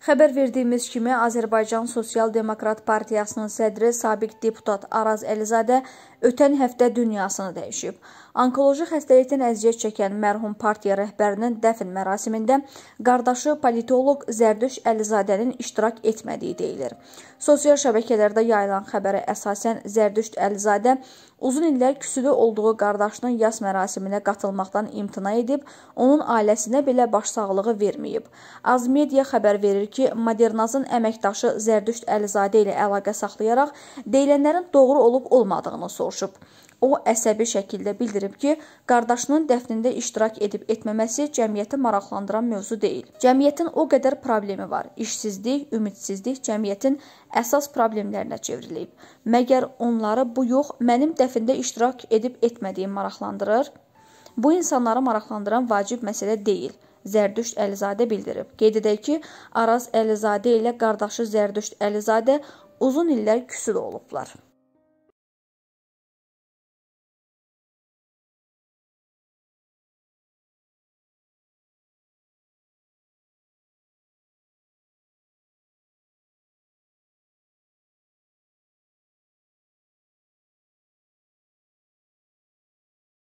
Xəbər verdiyimiz kimi Azərbaycan Sosial Demokrat Partiyasının sədri sabiq deputat Araz Əlizadə ötən həftə dünyasını dəyişib. Onkoloji xəstəlikdən əziyyət çəkən mərhum partiya rəhbərinin dəfn mərasimində qardaşı politoloq Zərdüş Əlizadənin iştirak etmədiyi deyilir. Sosial şəbəkələrdə yayılan xəbərə əsasən Zərdüş Əlizadə uzun illər küsülü olduğu qardaşının yas mərasiminə qatılmaqdan imtina edib, onun ailəsinə belə başsağlığı verməyib. Az media xəbər verir ki, Modernazın əməkdaşı Zərdüşt Əlizadə ilə əlaqə saxlayaraq deyilənlərin doğru olub-olmadığını soruşub. O əsəbi şəkildə bildirib ki, qardaşının dəfnində iştirak edib etməməsi cəmiyyəti maraqlandıran mövzu deyil. Cəmiyyətin o qədər problemi var. İşsizlik, ümidsizlik cəmiyyətin əsas problemlərinə çevrilib. Məgər onları bu yox, mənim dəfində iştirak edib etmədiyim maraqlandırır? Bu insanları maraqlandıran vacib məsələ deyil. Zərdüşt Əlizadə bildirib. Qeyd edək ki, Araz Əlizadə ilə qardaşı Zərdüşt Əlizadə uzun illər küsüd olublar.